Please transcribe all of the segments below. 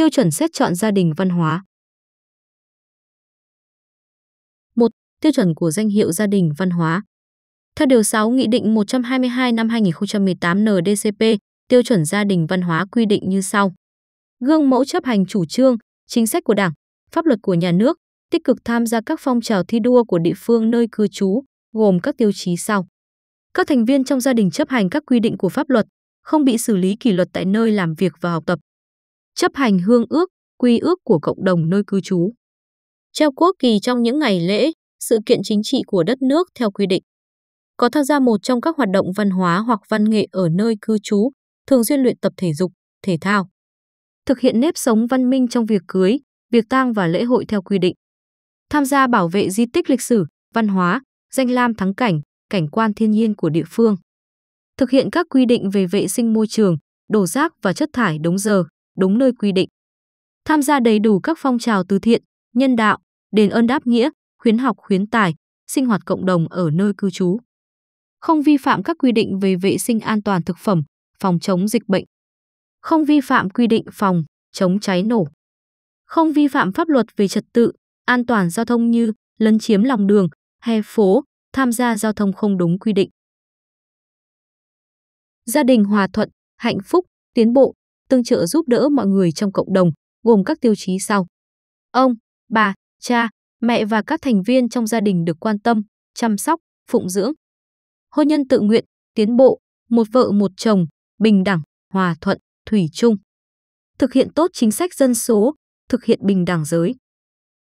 Tiêu chuẩn xét chọn gia đình văn hóa. 1. Tiêu chuẩn của danh hiệu gia đình văn hóa. Theo điều 6 Nghị định 122 năm 2018 NDCP, tiêu chuẩn gia đình văn hóa quy định như sau: Gương mẫu chấp hành chủ trương, chính sách của Đảng, pháp luật của nhà nước, tích cực tham gia các phong trào thi đua của địa phương nơi cư trú, gồm các tiêu chí sau. Các thành viên trong gia đình chấp hành các quy định của pháp luật, không bị xử lý kỷ luật tại nơi làm việc và học tập chấp hành hương ước, quy ước của cộng đồng nơi cư trú. Treo quốc kỳ trong những ngày lễ, sự kiện chính trị của đất nước theo quy định. Có tham gia một trong các hoạt động văn hóa hoặc văn nghệ ở nơi cư trú, thường xuyên luyện tập thể dục, thể thao. Thực hiện nếp sống văn minh trong việc cưới, việc tang và lễ hội theo quy định. Tham gia bảo vệ di tích lịch sử, văn hóa, danh lam thắng cảnh, cảnh quan thiên nhiên của địa phương. Thực hiện các quy định về vệ sinh môi trường, đổ rác và chất thải đúng giờ đúng nơi quy định. Tham gia đầy đủ các phong trào từ thiện, nhân đạo, đền ơn đáp nghĩa, khuyến học khuyến tài, sinh hoạt cộng đồng ở nơi cư trú. Không vi phạm các quy định về vệ sinh an toàn thực phẩm, phòng chống dịch bệnh. Không vi phạm quy định phòng chống cháy nổ. Không vi phạm pháp luật về trật tự, an toàn giao thông như lấn chiếm lòng đường, hè phố, tham gia giao thông không đúng quy định. Gia đình hòa thuận, hạnh phúc, tiến bộ, tương trợ giúp đỡ mọi người trong cộng đồng, gồm các tiêu chí sau. Ông, bà, cha, mẹ và các thành viên trong gia đình được quan tâm, chăm sóc, phụng dưỡng. Hôn nhân tự nguyện, tiến bộ, một vợ một chồng, bình đẳng, hòa thuận, thủy chung. Thực hiện tốt chính sách dân số, thực hiện bình đẳng giới.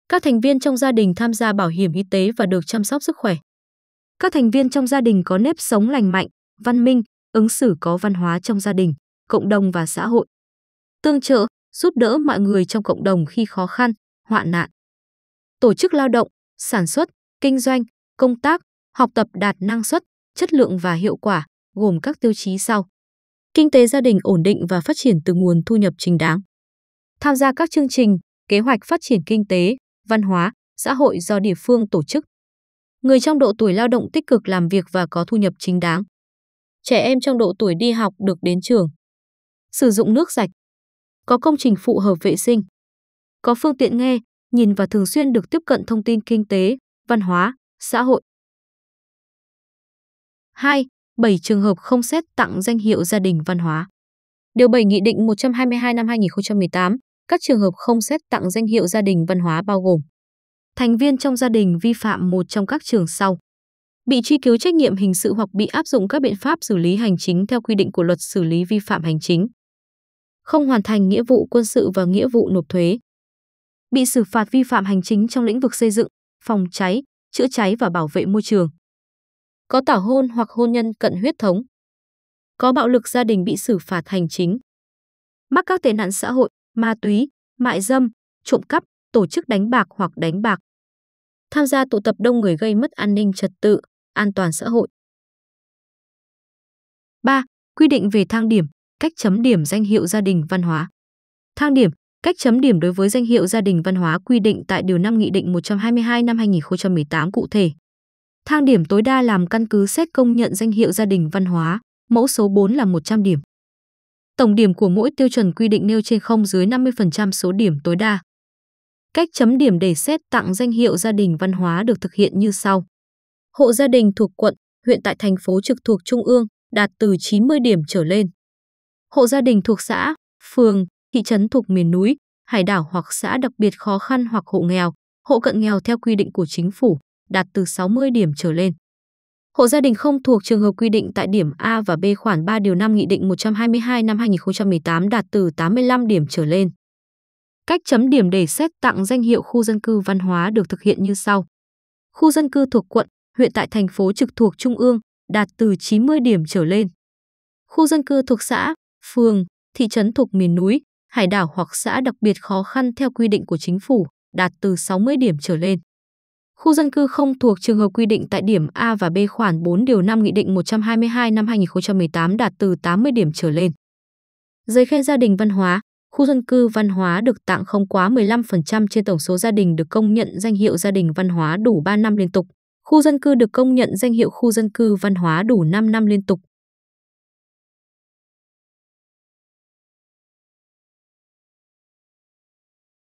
Các thành viên trong gia đình tham gia bảo hiểm y tế và được chăm sóc sức khỏe. Các thành viên trong gia đình có nếp sống lành mạnh, văn minh, ứng xử có văn hóa trong gia đình, cộng đồng và xã hội tương trợ, giúp đỡ mọi người trong cộng đồng khi khó khăn, hoạn nạn. Tổ chức lao động, sản xuất, kinh doanh, công tác, học tập đạt năng suất, chất lượng và hiệu quả, gồm các tiêu chí sau. Kinh tế gia đình ổn định và phát triển từ nguồn thu nhập chính đáng. Tham gia các chương trình, kế hoạch phát triển kinh tế, văn hóa, xã hội do địa phương tổ chức. Người trong độ tuổi lao động tích cực làm việc và có thu nhập chính đáng. Trẻ em trong độ tuổi đi học được đến trường. Sử dụng nước sạch, có công trình phụ hợp vệ sinh, có phương tiện nghe, nhìn và thường xuyên được tiếp cận thông tin kinh tế, văn hóa, xã hội. 2. 7 trường hợp không xét tặng danh hiệu gia đình văn hóa. Điều 7 Nghị định 122 năm 2018, các trường hợp không xét tặng danh hiệu gia đình văn hóa bao gồm thành viên trong gia đình vi phạm một trong các trường sau bị truy cứu trách nhiệm hình sự hoặc bị áp dụng các biện pháp xử lý hành chính theo quy định của luật xử lý vi phạm hành chính không hoàn thành nghĩa vụ quân sự và nghĩa vụ nộp thuế. Bị xử phạt vi phạm hành chính trong lĩnh vực xây dựng, phòng cháy, chữa cháy và bảo vệ môi trường. Có tảo hôn hoặc hôn nhân cận huyết thống. Có bạo lực gia đình bị xử phạt hành chính. Mắc các tệ nạn xã hội, ma túy, mại dâm, trộm cắp, tổ chức đánh bạc hoặc đánh bạc. Tham gia tụ tập đông người gây mất an ninh trật tự, an toàn xã hội. 3. Quy định về thang điểm, cách chấm điểm danh hiệu gia đình văn hóa. Thang điểm, cách chấm điểm đối với danh hiệu gia đình văn hóa quy định tại điều 5 Nghị định 122 năm 2018 cụ thể. Thang điểm tối đa làm căn cứ xét công nhận danh hiệu gia đình văn hóa, mẫu số 4 là 100 điểm. Tổng điểm của mỗi tiêu chuẩn quy định nêu trên không dưới 50% số điểm tối đa. Cách chấm điểm để xét tặng danh hiệu gia đình văn hóa được thực hiện như sau. Hộ gia đình thuộc quận, huyện tại thành phố trực thuộc trung ương đạt từ 90 điểm trở lên hộ gia đình thuộc xã, phường, thị trấn thuộc miền núi, hải đảo hoặc xã đặc biệt khó khăn hoặc hộ nghèo, hộ cận nghèo theo quy định của chính phủ, đạt từ 60 điểm trở lên. Hộ gia đình không thuộc trường hợp quy định tại điểm A và B khoản 3 điều 5 Nghị định 122 năm 2018 đạt từ 85 điểm trở lên. Cách chấm điểm để xét tặng danh hiệu khu dân cư văn hóa được thực hiện như sau. Khu dân cư thuộc quận, huyện tại thành phố trực thuộc trung ương đạt từ 90 điểm trở lên. Khu dân cư thuộc xã, phường, thị trấn thuộc miền núi, hải đảo hoặc xã đặc biệt khó khăn theo quy định của chính phủ, đạt từ 60 điểm trở lên. Khu dân cư không thuộc trường hợp quy định tại điểm A và B khoản 4 điều 5 Nghị định 122 năm 2018 đạt từ 80 điểm trở lên. Giấy khen gia đình văn hóa, khu dân cư văn hóa được tặng không quá 15% trên tổng số gia đình được công nhận danh hiệu gia đình văn hóa đủ 3 năm liên tục. Khu dân cư được công nhận danh hiệu khu dân cư văn hóa đủ 5 năm liên tục.